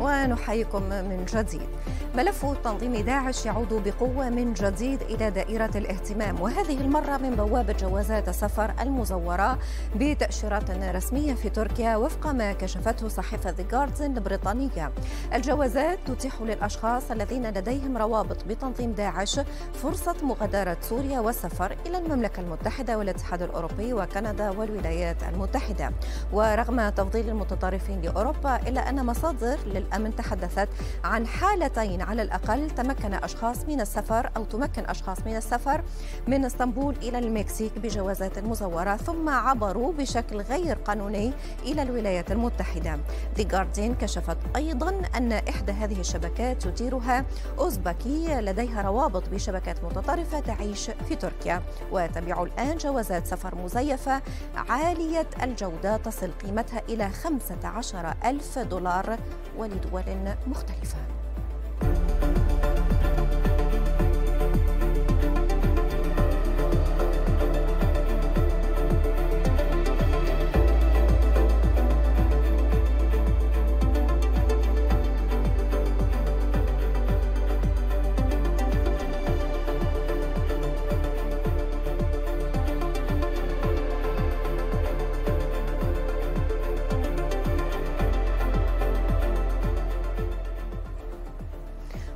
ونحييكم من جديد ملف تنظيم داعش يعود بقوة من جديد إلى دائرة الاهتمام وهذه المرة من بوابة جوازات السفر المزورة بتأشيرات رسمية في تركيا وفق ما كشفته صحيفة The جاردن البريطانية الجوازات تتيح للأشخاص الذين لديهم روابط بتنظيم داعش فرصة مغادرة سوريا والسفر إلى المملكة المتحدة والاتحاد الأوروبي وكندا والولايات المتحدة ورغم تفضيل المتطرفين لأوروبا إلا أن مصادر لل الأمن تحدثت عن حالتين على الأقل تمكن أشخاص من السفر أو تمكن أشخاص من السفر من اسطنبول إلى المكسيك بجوازات مزورة ثم عبروا بشكل غير قانوني إلى الولايات المتحدة The Guardian كشفت أيضا أن إحدى هذه الشبكات تديرها أوزبكي لديها روابط بشبكات متطرفة تعيش في تركيا وتبيع الآن جوازات سفر مزيفة عالية الجودة تصل قيمتها إلى 15 ألف دولار ولي بدول مختلفه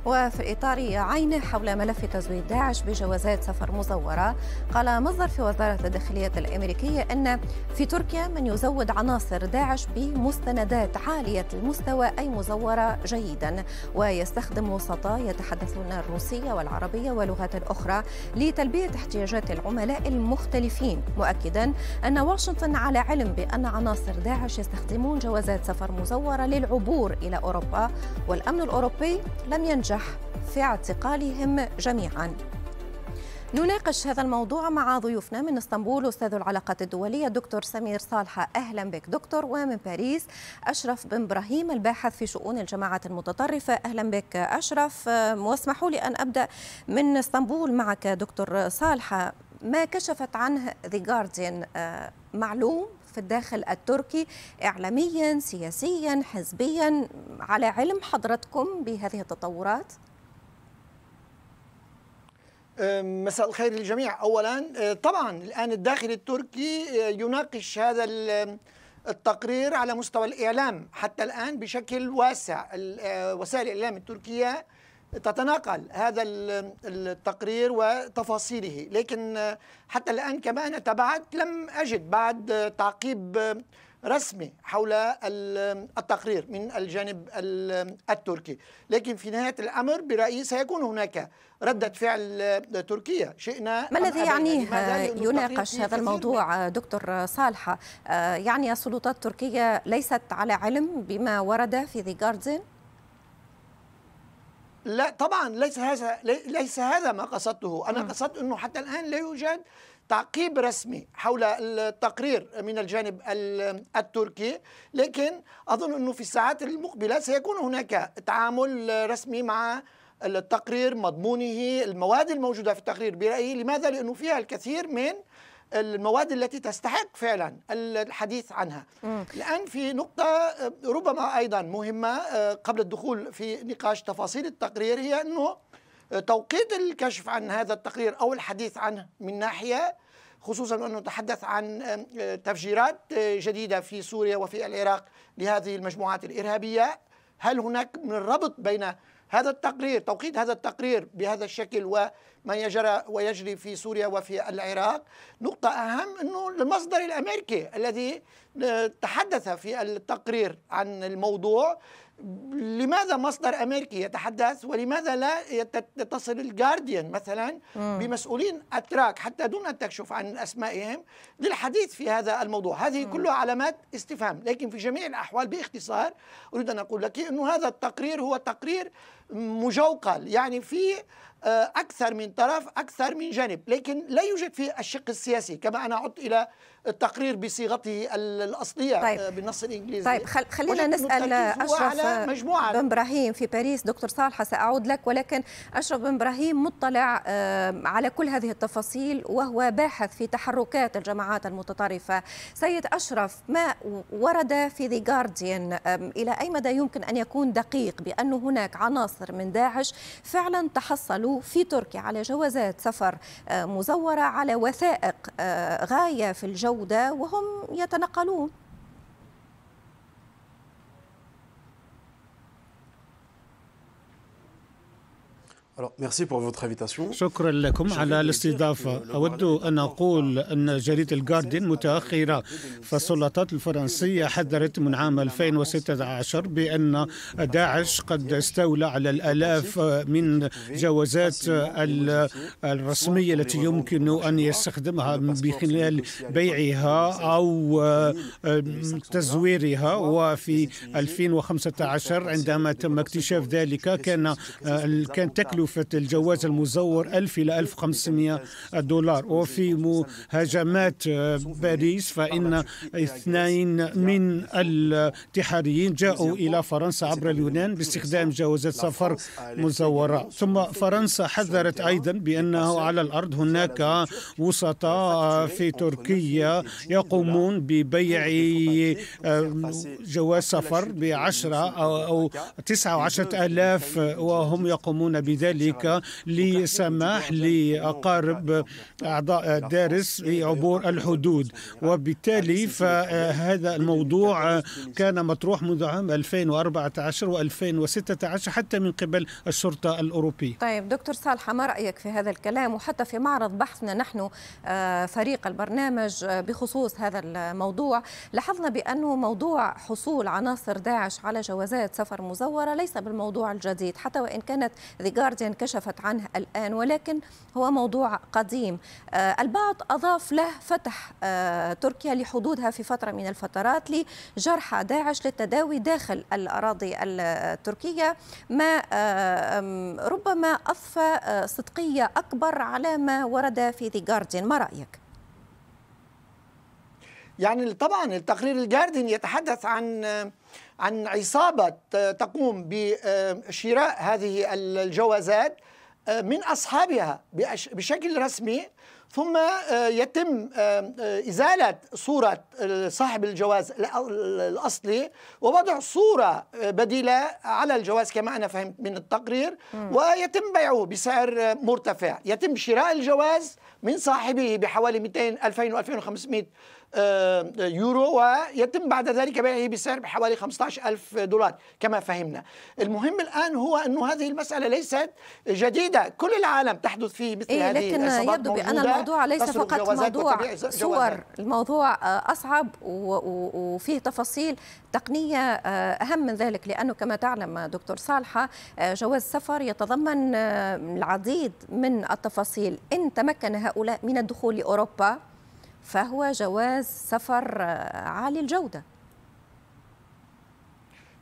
وفي إطار عينه حول ملف تزويد داعش بجوازات سفر مزورة قال مصدر في وزارة الداخلية الأمريكية أن في تركيا من يزود عناصر داعش بمستندات عالية المستوى أي مزورة جيدا ويستخدم وسطاء يتحدثون الروسية والعربية ولغات أخرى لتلبية احتياجات العملاء المختلفين مؤكدا أن واشنطن على علم بأن عناصر داعش يستخدمون جوازات سفر مزورة للعبور إلى أوروبا والأمن الأوروبي لم ينجح ينجح في اعتقالهم جميعا نناقش هذا الموضوع مع ضيوفنا من اسطنبول استاذ العلاقات الدوليه دكتور سمير صالحه اهلا بك دكتور ومن باريس اشرف بن ابراهيم الباحث في شؤون الجماعات المتطرفه اهلا بك اشرف واسمحوا لي ان ابدا من اسطنبول معك دكتور صالحه ما كشفت عنه ذا آه، جارديان معلوم في الداخل التركي إعلاميا سياسيا حزبيا على علم حضرتكم بهذه التطورات؟ آه، مساء الخير للجميع اولا آه، طبعا الان الداخل التركي يناقش هذا التقرير على مستوى الاعلام حتى الان بشكل واسع وسائل الاعلام التركيه تتناقل هذا التقرير وتفاصيله لكن حتى الآن كما أنا تابعت لم أجد بعد تعقيب رسمي حول التقرير من الجانب التركي لكن في نهاية الأمر برأيي سيكون هناك ردة فعل تركيا شئنا ما الذي يعنيه يعني يناقش هذا الموضوع دكتور صالحة آه، يعني السلطات التركية ليست على علم بما ورد في ذي جاردن لا طبعا ليس هذا ليس هذا ما قصدته انا نعم. قصدت انه حتى الان لا يوجد تعقيب رسمي حول التقرير من الجانب التركي لكن اظن انه في الساعات المقبله سيكون هناك تعامل رسمي مع التقرير مضمونه المواد الموجوده في التقرير برايي لماذا لانه فيها الكثير من المواد التي تستحق فعلا الحديث عنها الآن في نقطة آه، ربما أيضا مهمة آه، قبل الدخول في نقاش تفاصيل التقرير هي أنه آه، توقيت الكشف عن هذا التقرير أو الحديث عنه من ناحية خصوصا أنه نتحدث عن تفجيرات جديدة في سوريا وفي العراق لهذه المجموعات الإرهابية هل هناك من الربط بين هذا التقرير توقيت هذا التقرير بهذا الشكل و ما يجرى ويجري في سوريا وفي العراق نقطة أهم أنه المصدر الأمريكي الذي آه، تحدث في التقرير عن الموضوع لماذا مصدر امريكي يتحدث ولماذا لا يتصل الجارديان مثلا بمسؤولين اتراك حتى دون ان تكشف عن اسمائهم للحديث في هذا الموضوع، هذه كلها علامات استفهام، لكن في جميع الاحوال باختصار اريد ان اقول لك انه هذا التقرير هو تقرير مجوقل يعني في آه، أكثر من طرف أكثر من جانب لكن لا يوجد في الشق السياسي كما أنا عدت إلى التقرير بصيغته الأصلية طيب. آه، بالنص الإنجليزي طيب خل... خلينا نسأل أشرف بن إبراهيم في باريس دكتور صالحة سأعود لك ولكن أشرف بن إبراهيم مطلع آه، على كل هذه التفاصيل وهو باحث في تحركات الجماعات المتطرفة سيد أشرف ما ورد في ذا جارديان إلى أي مدى يمكن أن يكون دقيق بأن هناك عناصر من داعش فعلا تحصلوا في تركيا على جوازات سفر آه، مزورة على وثائق غاية في الجو الجودة وهم يتنقلون شكرا لكم على الاستضافة أود أن أقول أن جريدة الجارديان متأخرة فالسلطات الفرنسية حذرت من عام 2016 بأن داعش قد استولى على الآلاف من جوازات الرسمية التي يمكن أن يستخدمها بخلال بيعها أو آه، تزويرها وفي 2015 عندما تم اكتشاف ذلك كان آه، كان تكلفة تكلفة الجواز المزور 1000 إلى 1500 دولار وفي مهاجمات باريس فإن اثنين من الانتحاريين جاءوا إلى فرنسا عبر اليونان باستخدام جوازات سفر مزورة ثم فرنسا حذرت أيضا بأنه على الأرض هناك وسطاء في تركيا يقومون ببيع جواز سفر بعشرة أو تسعة وعشرة ألاف وهم يقومون بذلك ذلك لسماح لأقارب أعضاء الدارس بعبور الحدود وبالتالي فهذا الموضوع كان مطروح منذ عام 2014 و2016 حتى من قبل الشرطة الأوروبية طيب دكتور صالح ما رأيك في هذا الكلام وحتى في معرض بحثنا نحن آه، فريق البرنامج آه، بخصوص هذا الموضوع لاحظنا بأنه موضوع حصول عناصر داعش على جوازات سفر مزورة ليس بالموضوع الجديد حتى وإن كانت The قد انكشفت عنه الآن ولكن هو موضوع قديم آه، البعض أضاف له فتح آه، تركيا لحدودها في فترة من الفترات لجرحى داعش للتداوي داخل الأراضي التركية ما آه، ربما أضفى صدقية أكبر على ما ورد في ذي جارديان ما رأيك؟ يعني طبعا التقرير الجاردن يتحدث عن عن عصابة آه، تقوم بشراء هذه الجوازات آه، من أصحابها بشكل رسمي ثم آه، يتم إزالة صورة صاحب الجواز الأصلي ووضع صورة بديلة على الجواز كما أنا فهمت من التقرير ويتم بيعه بسعر مرتفع يتم شراء الجواز من صاحبه بحوالي 200 2000 و 2500 آه، يورو ويتم بعد ذلك بيعه إيه؟ بسعر بحوالي 15000 دولار كما فهمنا المهم الآن هو أنه هذه المسألة ليست جديدة كل العالم تحدث فيه مثل إيه هذه لكن يبدو بأن الموضوع ليس فقط موضوع صور الموضوع آه، أصعب وفيه تفاصيل تقنية آه، أهم من ذلك لأنه كما تعلم دكتور صالحة جواز سفر يتضمن العديد من التفاصيل إن تمكن هؤلاء من الدخول لأوروبا فهو جواز سفر آه، عالي الجودة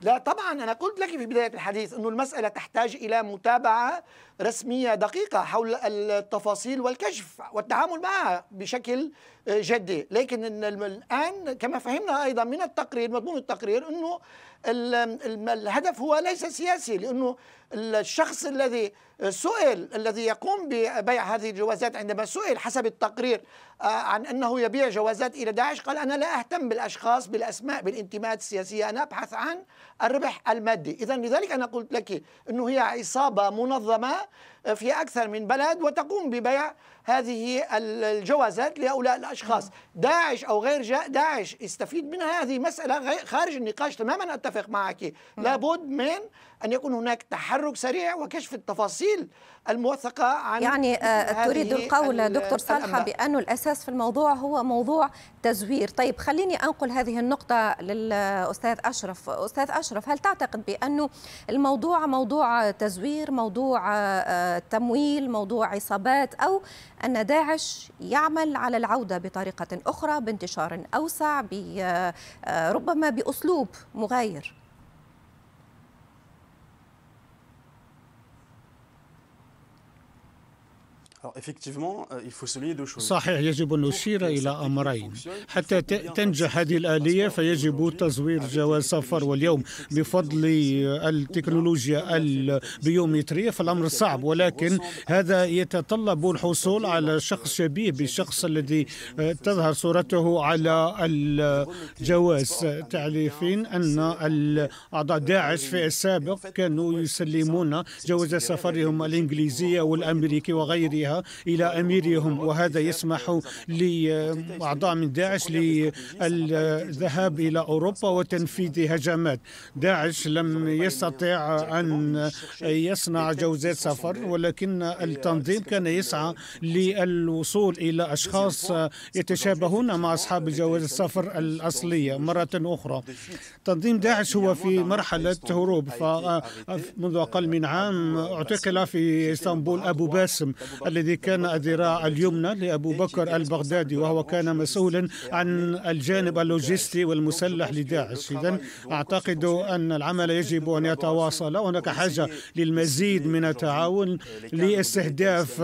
لا طبعا أنا قلت لك في بداية الحديث أن المسألة تحتاج إلى متابعة رسمية دقيقة حول التفاصيل والكشف والتعامل معها بشكل جدي لكن الآن كما فهمنا أيضا من التقرير مضمون التقرير أنه الهدف هو ليس سياسي لأنه الشخص الذي سئل الذي يقوم ببيع هذه الجوازات عندما سئل حسب التقرير آه، عن أنه يبيع جوازات إلى داعش قال أنا لا أهتم بالأشخاص بالأسماء بالانتماءات السياسية أنا أبحث عن الربح المادي إذا لذلك أنا قلت لك أنه هي عصابة منظمة في أكثر من بلد وتقوم ببيع هذه الجوازات لهؤلاء الأشخاص داعش أو غير داعش يستفيد منها هذه مسألة خارج النقاش تماما أتفق معك لابد من أن يكون هناك تحرك سريع وكشف التفاصيل الموثقة عن يعني آه، تريد القول دكتور صالحة بأن الأساس في الموضوع هو موضوع تزوير طيب خليني أنقل هذه النقطة للأستاذ أشرف أستاذ أشرف هل تعتقد بأنه الموضوع موضوع تزوير موضوع آه، تمويل موضوع عصابات أو أن داعش يعمل على العودة بطريقة أخرى بانتشار أوسع آه، ربما بأسلوب مغاير Euh, صحيح يجب أن نشير إلى أمرين حتى تنجح هذه الآلية فيجب تزوير جواز سفر واليوم بفضل التكنولوجيا البيومترية فالأمر صعب ولكن هذا يتطلب الحصول على شخص شبيه بالشخص الذي آه، تظهر صورته على الجواز تعرفين أن أعضاء euh, داعش في السابق كانوا يسلمون جواز سفرهم الإنجليزية والأمريكي وغيرها بها إلى أميرهم وهذا يسمح لأعضاء من داعش للذهاب إلى أوروبا وتنفيذ هجمات داعش لم يستطع أن يصنع جوزات سفر ولكن التنظيم كان يسعى للوصول إلى أشخاص يتشابهون مع أصحاب جواز السفر الأصلية مرة أخرى تنظيم داعش هو في مرحلة هروب فمنذ أقل من عام اعتقل في اسطنبول أبو باسم الذي الذي كان الذراع اليمنى لأبو بكر البغدادي وهو كان مسؤولا عن الجانب اللوجستي والمسلح لداعش إذا أعتقد أن العمل يجب أن يتواصل هناك حاجة للمزيد من التعاون لاستهداف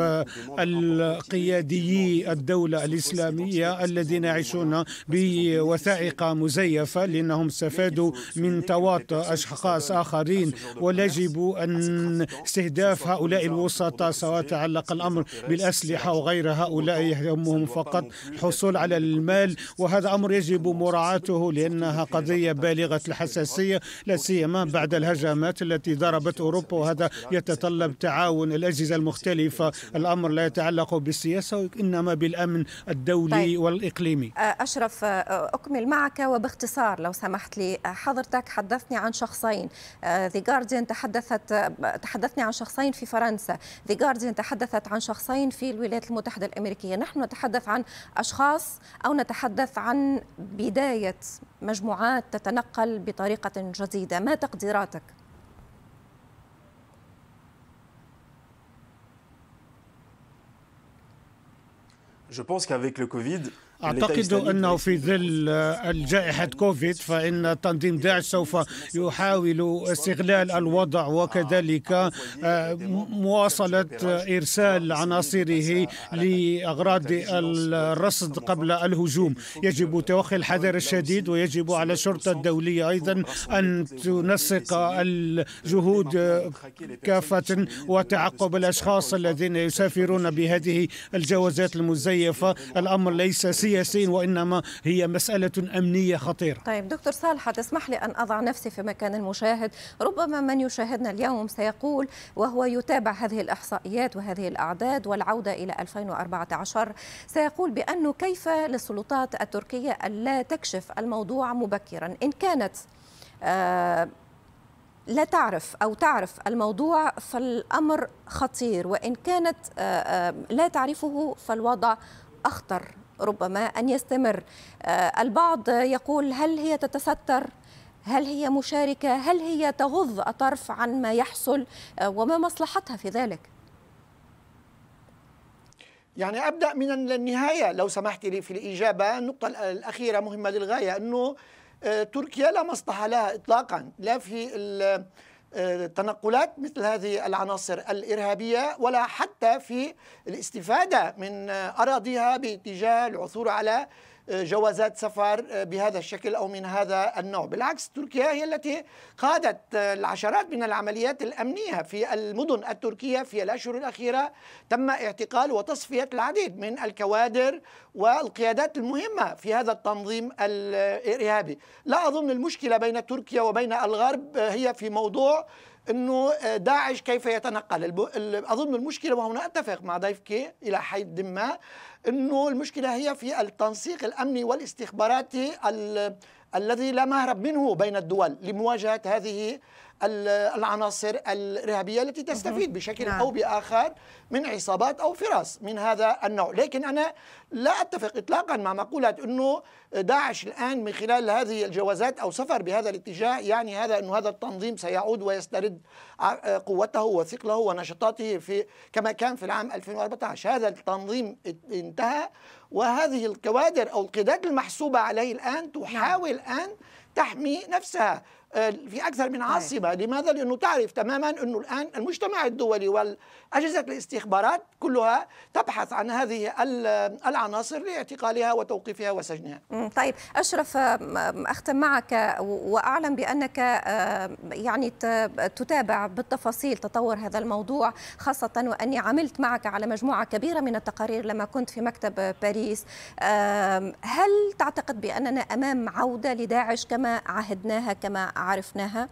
القياديي الدولة الإسلامية الذين يعيشون بوثائق مزيفة لأنهم استفادوا من تواطؤ أشخاص آخرين ويجب أن استهداف هؤلاء الوسطاء سواء تعلق الأمر بالأسلحة وغير هؤلاء يهمهم فقط الحصول على المال وهذا أمر يجب مراعاته لأنها قضية بالغة الحساسية لا سيما بعد الهجمات التي ضربت أوروبا وهذا يتطلب تعاون الأجهزة المختلفة الأمر لا يتعلق بالسياسة وإنما بالأمن الدولي طيب. والإقليمي أشرف أكمل معك وباختصار لو سمحت لي حضرتك حدثني عن شخصين ذا جارديان تحدثت تحدثني عن شخصين في فرنسا ذا جارديان تحدثت عن شخصين شخصين في الولايات المتحدة الأمريكية نحن نتحدث عن أشخاص أو نتحدث عن بداية مجموعات تتنقل بطريقة جديدة ما تقديراتك؟ Je pense qu'avec le Covid, أعتقد أنه في ظل الجائحة كوفيد فإن تنظيم داعش سوف يحاول استغلال الوضع وكذلك آه، مواصلة إرسال عناصره لأغراض الرصد قبل الهجوم يجب توخي الحذر الشديد ويجب على الشرطة الدولية أيضا أن تنسق الجهود كافة وتعقب الأشخاص الذين يسافرون بهذه الجوازات المزيفة الأمر ليس سياسيين وإنما هي مسألة أمنية خطيرة طيب دكتور صالح تسمح لي أن أضع نفسي في مكان المشاهد ربما من يشاهدنا اليوم سيقول وهو يتابع هذه الإحصائيات وهذه الأعداد والعودة إلى 2014 سيقول بأنه كيف للسلطات التركية ألا تكشف الموضوع مبكرا إن كانت آه لا تعرف أو تعرف الموضوع فالأمر خطير وإن كانت آه، آه، لا تعرفه فالوضع أخطر ربما أن يستمر آه، البعض يقول هل هي تتستر هل هي مشاركة هل هي تغض الطرف عن ما يحصل آه، وما مصلحتها في ذلك يعني أبدأ من النهاية لو سمحت لي في الإجابة النقطة الأخيرة مهمة للغاية أنه آه، تركيا لا مصلحة لها إطلاقا لا في تنقلات مثل هذه العناصر الإرهابية ولا حتى في الاستفادة من أراضيها باتجاه العثور على جوازات سفر آه، بهذا الشكل أو من هذا النوع بالعكس تركيا هي التي قادت آه، العشرات من العمليات الأمنية في المدن التركية في الأشهر الأخيرة تم اعتقال وتصفية العديد من الكوادر والقيادات المهمة في هذا التنظيم الإرهابي لا أظن المشكلة بين تركيا وبين الغرب آه، هي في موضوع انه آه، داعش كيف يتنقل اظن المشكله وهنا اتفق مع ضيفك الى حد ما انه المشكله هي في التنسيق الامني والاستخباراتي الذي لا مهرب منه بين الدول لمواجهه هذه العناصر الارهابيه التي تستفيد بشكل نعم. او باخر من عصابات او فرص من هذا النوع، لكن انا لا اتفق اطلاقا مع مقوله انه داعش الان من خلال هذه الجوازات او سفر بهذا الاتجاه يعني هذا انه هذا التنظيم سيعود ويسترد قوته وثقله ونشاطاته في كما كان في العام 2014 هذا التنظيم انتهى وهذه الكوادر او القيادات المحسوبه عليه الان تحاول الان نعم. تحمي نفسها آه، في أكثر من طيب. عاصمة لماذا؟ لأنه تعرف تماما أنه الآن المجتمع الدولي والأجهزة الاستخبارات كلها تبحث عن هذه العناصر لاعتقالها وتوقيفها وسجنها طيب أشرف آه، أختم معك وأعلم بأنك آه، يعني تتابع بالتفاصيل تطور هذا الموضوع خاصة وأني عملت معك على مجموعة كبيرة من التقارير لما كنت في مكتب باريس هل تعتقد بأننا أمام عودة لداعش كما عهدناها كما عرفناها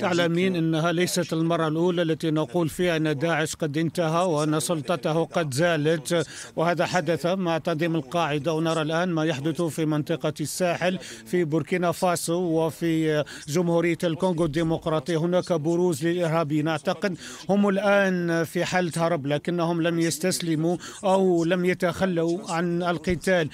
تعلمين انها ليست المره الاولى التي نقول فيها ان داعش قد انتهى وان سلطته قد زالت وهذا حدث مع تنظيم القاعده ونرى الان ما يحدث في منطقه الساحل في بوركينا فاسو وفي جمهوريه الكونغو الديمقراطيه هناك بروز للارهابيين اعتقد هم الان في حاله هرب لكنهم لم يستسلموا او لم يتخلوا عن القتال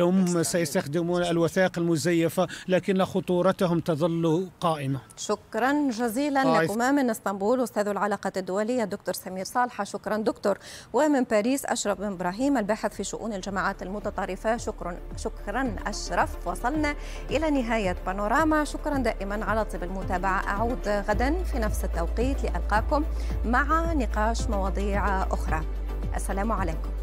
هم سيستخدمون الوثائق المزيفه لكن خطورتهم تظل تظل قائمة شكرا جزيلا لكما من اسطنبول أستاذ العلاقة الدولية دكتور سمير صالحة شكرا دكتور ومن باريس أشرف بن إبراهيم الباحث في شؤون الجماعات المتطرفة شكرا شكرا أشرف وصلنا إلى نهاية بانوراما شكرا دائما على طيب المتابعة أعود غدا في نفس التوقيت لألقاكم مع نقاش مواضيع أخرى السلام عليكم